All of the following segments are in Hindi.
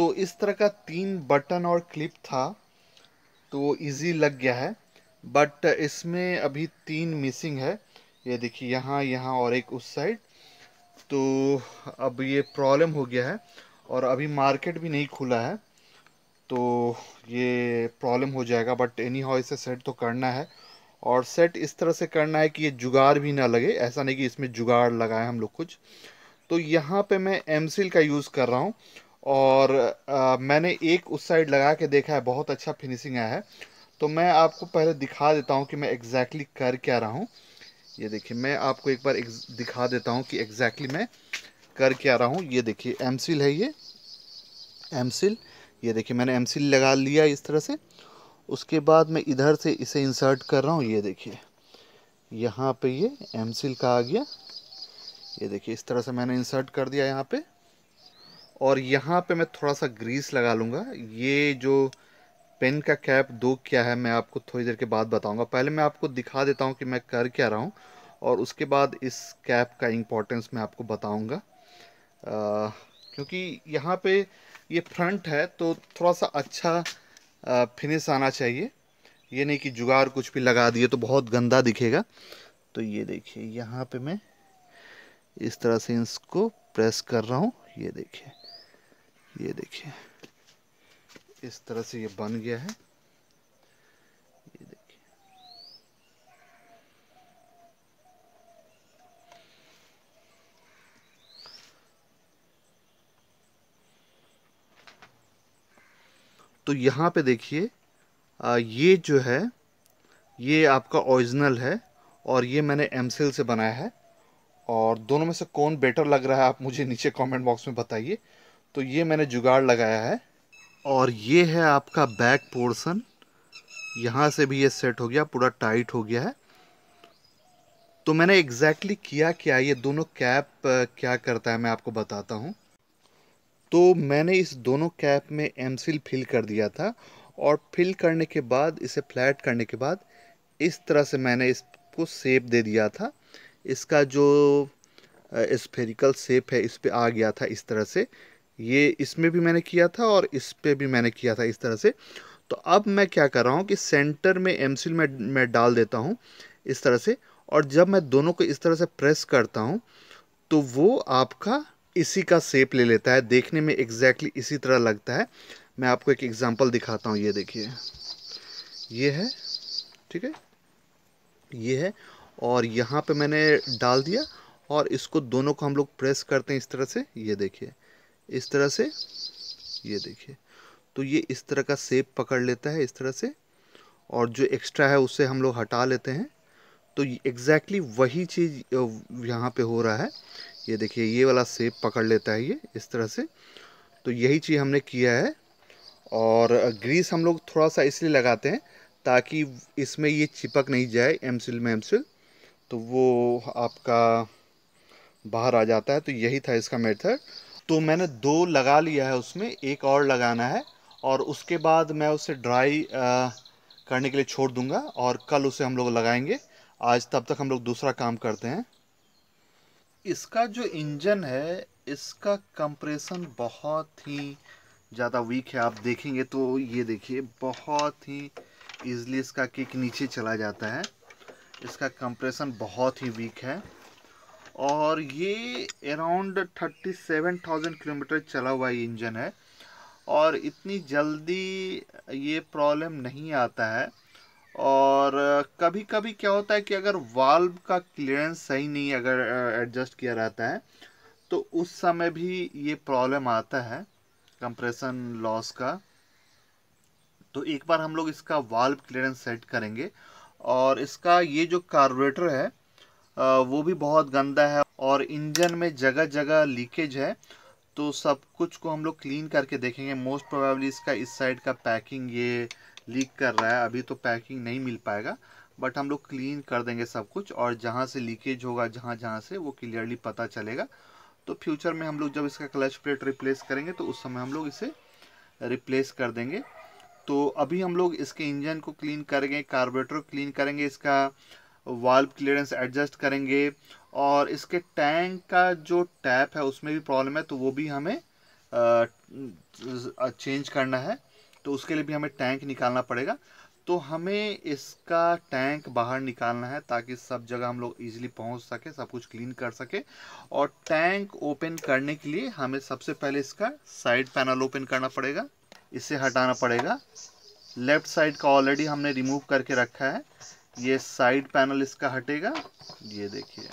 तो इस तरह का तीन बटन और क्लिप था तो इजी लग गया है बट इसमें अभी तीन मिसिंग है ये देखिए यहाँ यहाँ और एक उस साइड तो अब ये प्रॉब्लम हो गया है और अभी मार्केट भी नहीं खुला है तो ये प्रॉब्लम हो जाएगा बट एनी हाउ इसे सेट तो करना है और सेट इस तरह से करना है कि ये जुगाड़ भी ना लगे ऐसा नहीं कि इसमें जुगाड़ लगाए हम लोग कुछ तो यहाँ पे मैं एम का यूज़ कर रहा हूँ और आ, मैंने एक उस साइड लगा के देखा है बहुत अच्छा फिनिशिंग आया है तो मैं आपको पहले दिखा देता हूँ कि मैं एग्जैक्टली कर क्या रहा हूँ ये देखिए मैं आपको एक बार दिखा देता हूँ कि एग्जैक्टली मैं कर क्या रहा हूँ ये देखिए एम है ये एम ये देखिए मैंने एम लगा लिया इस तरह से उसके बाद मैं इधर से इसे इंसर्ट कर रहा हूँ ये देखिए यहाँ पे ये एम का आ गया ये देखिए इस तरह से मैंने इंसर्ट कर दिया यहाँ पे और यहाँ पे मैं थोड़ा सा ग्रीस लगा लूँगा ये जो पेन का कैप दो क्या है मैं आपको थोड़ी देर के बाद बताऊँगा पहले मैं आपको दिखा देता हूँ कि मैं कर क्या रहा हूँ और उसके बाद इस कैप का इम्पोर्टेंस मैं आपको बताऊँगा क्योंकि यहाँ पे ये फ्रंट है तो थोड़ा सा अच्छा फिनिश आना चाहिए ये नहीं कि जुगाड़ कुछ भी लगा दिए तो बहुत गंदा दिखेगा तो ये देखिए यहाँ पे मैं इस तरह से इसको प्रेस कर रहा हूँ ये देखिए ये देखिए इस तरह से ये बन गया है ये देखिए तो यहां पे देखिए ये जो है ये आपका ओरिजिनल है और ये मैंने एमसेल से बनाया है और दोनों में से कौन बेटर लग रहा है आप मुझे नीचे कमेंट बॉक्स में बताइए तो ये मैंने जुगाड़ लगाया है और ये है आपका बैक पोर्शन यहाँ से भी ये सेट हो गया पूरा टाइट हो गया है तो मैंने एग्जैक्टली exactly किया क्या ये दोनों कैप क्या करता है मैं आपको बताता हूँ तो मैंने इस दोनों कैप में एम फिल कर दिया था और फिल करने के बाद इसे फ्लैट करने के बाद इस तरह से मैंने इसको सेप दे दिया था इसका जो स्फेरिकल सेप है इस पर आ गया था इस तरह से ये इसमें भी मैंने किया था और इस पर भी मैंने किया था इस तरह से तो अब मैं क्या कर रहा हूँ कि सेंटर में एम में मैं डाल देता हूँ इस तरह से और जब मैं दोनों को इस तरह से प्रेस करता हूँ तो वो आपका इसी का सेप ले लेता है देखने में एग्जैक्टली exactly इसी तरह लगता है मैं आपको एक एग्जांपल दिखाता हूँ ये देखिए ये है ठीक है ये है और यहाँ पे मैंने डाल दिया और इसको दोनों को हम लोग प्रेस करते हैं इस तरह से ये देखिए इस तरह से ये देखिए तो ये इस तरह का सेप पकड़ लेता है इस तरह से और जो एक्स्ट्रा है उसे हम लोग हटा लेते हैं तो एग्जैक्टली वही चीज़ यहाँ पे हो रहा है ये देखिए ये वाला सेप पकड़ लेता है ये इस तरह से तो यही चीज़ हमने किया है और ग्रीस हम लोग थोड़ा सा इसलिए लगाते हैं ताकि इसमें ये चिपक नहीं जाए एमसिल में एमसिल तो वो आपका बाहर आ जाता है तो यही था इसका मेथड तो मैंने दो लगा लिया है उसमें एक और लगाना है और उसके बाद मैं उसे ड्राई करने के लिए छोड़ दूंगा और कल उसे हम लोग लगाएंगे आज तब तक हम लोग दूसरा काम करते हैं इसका जो इंजन है इसका कंप्रेशन बहुत ही ज़्यादा वीक है आप देखेंगे तो ये देखिए बहुत ही ईजिली इसका किक नीचे चला जाता है इसका कंप्रेशन बहुत ही वीक है और ये around thirty seven thousand kilometre चला हुआ इंजन है और इतनी जल्दी ये प्रॉब्लम नहीं आता है और कभी कभी क्या होता है कि अगर वाल्व का क्लियरेंस सही नहीं अगर एडजस्ट किया रहता है तो उस समय भी ये प्रॉब्लम आता है कंप्रेशन लॉस का तो एक बार हम लोग इसका वाल्व क्लियरेंस सेट करेंगे और इसका ये जो कार्बोरेटर है वो भी बहुत गंदा है और इंजन में जगह जगह लीकेज है तो सब कुछ को हम लोग क्लीन करके देखेंगे मोस्ट प्रोबेबली इसका इस साइड का पैकिंग ये लीक कर रहा है अभी तो पैकिंग नहीं मिल पाएगा बट हम लोग क्लीन कर देंगे सब कुछ और जहाँ से लीकेज होगा जहाँ जहाँ से वो क्लियरली पता चलेगा तो फ्यूचर में हम लोग जब इसका क्लच प्लेट रिप्लेस करेंगे तो उस समय हम लोग इसे रिप्लेस कर देंगे तो अभी हम लोग इसके इंजन को क्लीन करेंगे कार्बोरेटर क्लीन करेंगे इसका वाल्व क्लियरेंस एडजस्ट करेंगे और इसके टैंक का जो टैप है उसमें भी प्रॉब्लम है तो वो भी हमें चेंज करना है तो उसके लिए भी हमें टैंक निकालना पड़ेगा तो हमें इसका टैंक बाहर निकालना है ताकि सब जगह हम लोग इजीली पहुंच सके सब कुछ क्लीन कर सके और टैंक ओपन करने के लिए हमें सबसे पहले इसका साइड पैनल ओपन करना पड़ेगा इसे हटाना पड़ेगा लेफ्ट साइड का ऑलरेडी हमने रिमूव करके रखा है ये साइड पैनल इसका हटेगा ये देखिए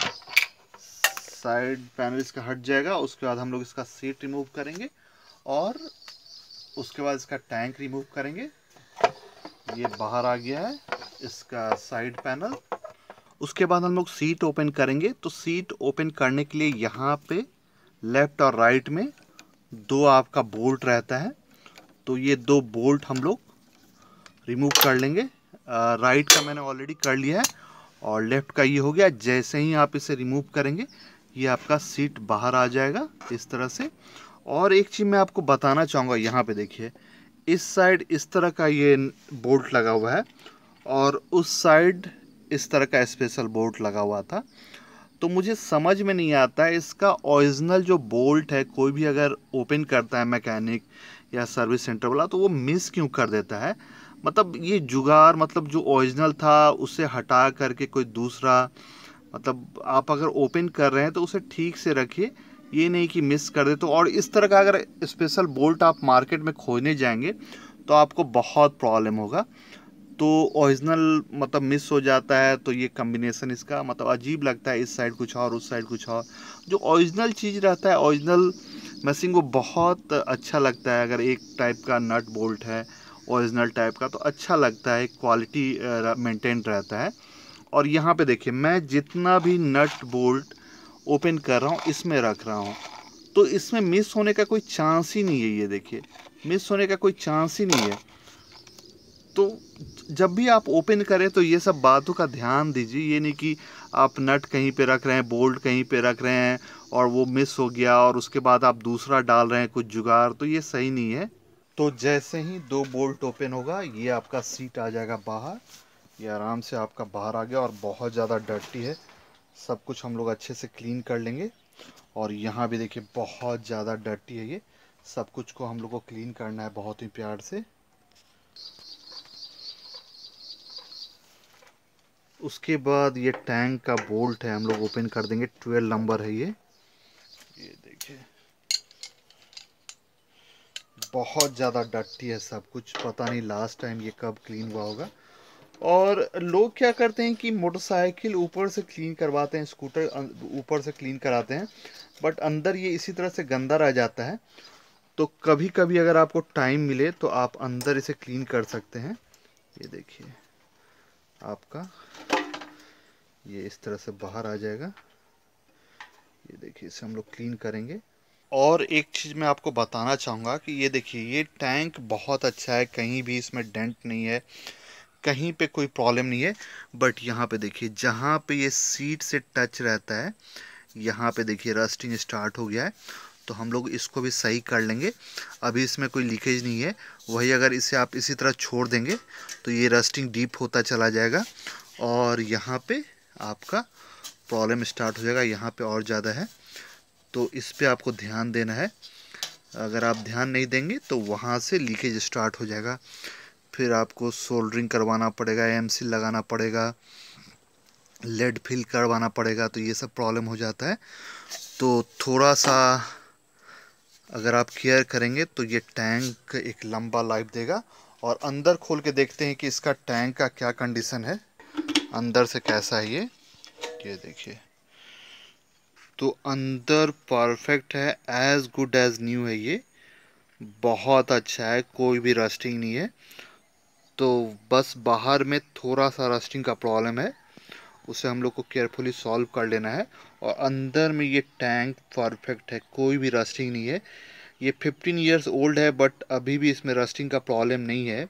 साइड पैनल इसका हट जाएगा उसके बाद हम लोग इसका सीट रिमूव करेंगे और उसके बाद इसका टैंक रिमूव करेंगे ये बाहर आ गया है इसका साइड पैनल उसके बाद हम लोग सीट ओपन करेंगे तो सीट ओपन करने के लिए यहाँ पे लेफ़्ट और राइट में दो आपका बोल्ट रहता है तो ये दो बोल्ट हम लोग रिमूव कर लेंगे राइट का मैंने ऑलरेडी कर लिया है और लेफ़्ट का ये हो गया जैसे ही आप इसे रिमूव करेंगे ये आपका सीट बाहर आ जाएगा इस तरह से और एक चीज़ मैं आपको बताना चाहूँगा यहाँ पे देखिए इस साइड इस तरह का ये बोल्ट लगा हुआ है और उस साइड इस तरह का स्पेशल बोल्ट लगा हुआ था तो मुझे समझ में नहीं आता इसका ओरिजिनल जो बोल्ट है कोई भी अगर ओपन करता है मैकेनिक या सर्विस सेंटर वाला तो वो मिस क्यों कर देता है मतलब ये जुगाड़ मतलब जो ओरिजिनल था उसे हटा करके कोई दूसरा मतलब आप अगर ओपन कर रहे हैं तो उसे ठीक से रखिए ये नहीं कि मिस कर दे तो और इस तरह का अगर स्पेशल बोल्ट आप मार्केट में खोजने जाएंगे तो आपको बहुत प्रॉब्लम होगा तो ओरिजिनल मतलब मिस हो जाता है तो ये कम्बिनेसन इसका मतलब अजीब लगता है इस साइड कुछ और उस साइड कुछ और जो ओरिजिनल चीज़ रहता है ओरिजिनल मशीन वो बहुत अच्छा लगता है अगर एक टाइप का नट बोल्ट है ओरिजिनल टाइप का तो अच्छा लगता है क्वालिटी मेंटेन रहता है और यहाँ पे देखिए मैं जितना भी नट बोल्ट ओपन कर रहा हूँ इसमें रख रहा हूँ तो इसमें मिस होने का कोई चांस ही नहीं है ये देखिए मिस होने का कोई चांस ही नहीं है तो जब भी आप ओपन करें तो ये सब बातों का ध्यान दीजिए ये नहीं कि आप नट कहीं पे रख रहे हैं बोल्ट कहीं पे रख रहे हैं और वो मिस हो गया और उसके बाद आप दूसरा डाल रहे हैं कुछ जुगाड़ तो ये सही नहीं है तो जैसे ही दो बोल्ट ओपन होगा ये आपका सीट आ जाएगा बाहर ये आराम से आपका बाहर आ गया और बहुत ज़्यादा डर्टी है सब कुछ हम लोग अच्छे से क्लीन कर लेंगे और यहाँ भी देखिए बहुत ज़्यादा डर्टी है ये सब कुछ को हम लोग को क्लीन करना है बहुत ही प्यार से उसके बाद ये टैंक का बोल्ट है हम लोग ओपन कर देंगे ट्वेल्व नंबर है ये ये देखिए बहुत ज़्यादा डटती है सब कुछ पता नहीं लास्ट टाइम ये कब क्लीन हुआ होगा और लोग क्या करते हैं कि मोटरसाइकिल ऊपर से क्लीन करवाते हैं स्कूटर अं-, ऊपर से क्लीन कराते हैं बट अंदर ये इसी तरह से गंदा रह जाता है तो कभी कभी अगर आपको टाइम मिले तो आप अंदर इसे क्लीन कर सकते हैं ये देखिए आपका ये इस तरह से बाहर आ जाएगा ये देखिए इसे हम लोग क्लीन करेंगे और एक चीज़ मैं आपको बताना चाहूँगा कि ये देखिए ये टैंक बहुत अच्छा है कहीं भी इसमें डेंट नहीं है कहीं पे कोई प्रॉब्लम नहीं है बट यहाँ पे देखिए जहाँ पे ये सीट से टच रहता है यहाँ पे देखिए रस्टिंग स्टार्ट हो गया है तो हम लोग इसको भी सही कर लेंगे अभी इसमें कोई लीकेज नहीं है वही अगर इसे आप इसी तरह छोड़ देंगे तो ये रस्टिंग डीप होता चला जाएगा और यहाँ पे आपका प्रॉब्लम स्टार्ट हो जाएगा यहाँ पे और ज़्यादा है तो इस पर आपको ध्यान देना है अगर आप ध्यान नहीं देंगे तो वहाँ से लीकेज स्टार्ट हो जाएगा फिर आपको सोल्डरिंग करवाना पड़ेगा एम लगाना पड़ेगा लेड फिल करवाना पड़ेगा तो ये सब प्रॉब्लम हो जाता है तो थोड़ा सा अगर आप केयर करेंगे तो ये टैंक एक लंबा लाइफ देगा और अंदर खोल के देखते हैं कि इसका टैंक का क्या कंडीशन है अंदर से कैसा है ये ये देखिए तो अंदर परफेक्ट है एज़ गुड एज़ न्यू है ये बहुत अच्छा है कोई भी रस्टिंग नहीं है तो बस बाहर में थोड़ा सा रस्टिंग का प्रॉब्लम है उसे हम लोग को केयरफुली सॉल्व कर लेना है और अंदर में ये टैंक परफेक्ट है कोई भी रस्टिंग नहीं है ये 15 इयर्स ओल्ड है बट अभी भी इसमें रस्टिंग का प्रॉब्लम नहीं है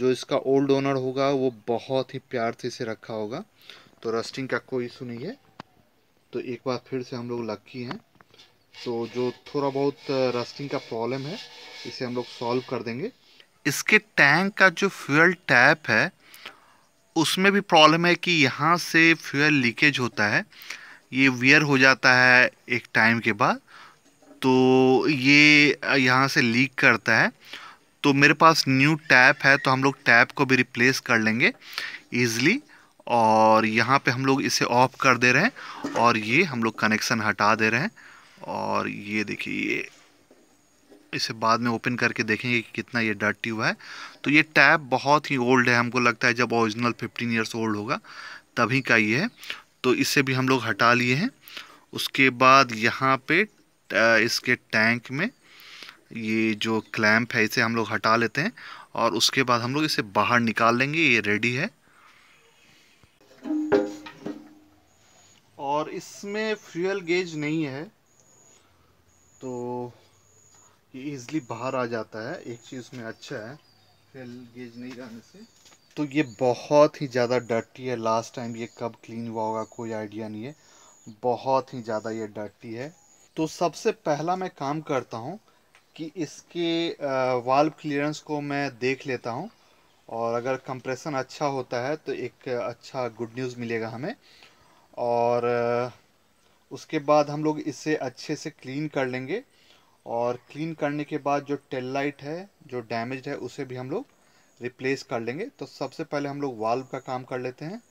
जो इसका ओल्ड ओनर होगा वो बहुत ही प्यार से इसे रखा होगा तो रस्टिंग का कोई इशू नहीं है तो एक बार फिर से हम लोग लक्की हैं तो जो थोड़ा बहुत रस्टिंग का प्रॉब्लम है इसे हम लोग सॉल्व कर देंगे इसके टैंक का जो फ्यूल टैप है उसमें भी प्रॉब्लम है कि यहाँ से फ्यूल लीकेज होता है ये वियर हो जाता है एक टाइम के बाद तो ये यहाँ से लीक करता है तो मेरे पास न्यू टैप है तो हम लोग टैप को भी रिप्लेस कर लेंगे ईज़िली और यहाँ पे हम लोग इसे ऑफ कर दे रहे हैं और ये हम लोग कनेक्शन हटा दे रहे हैं और ये देखिए ये इसे बाद में ओपन करके देखेंगे कि कितना ये डर्टी हुआ है तो ये टैब बहुत ही ओल्ड है हमको लगता है जब ओरिजिनल फिफ्टीन ईयर्स ओल्ड होगा तभी का ये है तो इसे भी हम लोग हटा लिए हैं उसके बाद यहाँ पे इसके टैंक में ये जो क्लैम्प है इसे हम लोग हटा लेते हैं और उसके बाद हम लोग इसे बाहर निकाल लेंगे ये रेडी है और इसमें फ्यूल गेज नहीं है तो ये ईज़िली बाहर आ जाता है एक चीज़ उसमें अच्छा है फेल गेज नहीं रहने से तो ये बहुत ही ज़्यादा डर्टी है लास्ट टाइम ये कब क्लीन हुआ होगा कोई आइडिया नहीं है बहुत ही ज़्यादा ये डर्टी है तो सबसे पहला मैं काम करता हूँ कि इसके वाल्व क्लियरेंस को मैं देख लेता हूँ और अगर कंप्रेशन अच्छा होता है तो एक अच्छा गुड न्यूज़ मिलेगा हमें और उसके बाद हम लोग इसे अच्छे से क्लीन कर लेंगे और क्लीन करने के बाद जो टेल लाइट है जो डैमेज है उसे भी हम लोग रिप्लेस कर लेंगे तो सबसे पहले हम लोग वाल्व का काम कर लेते हैं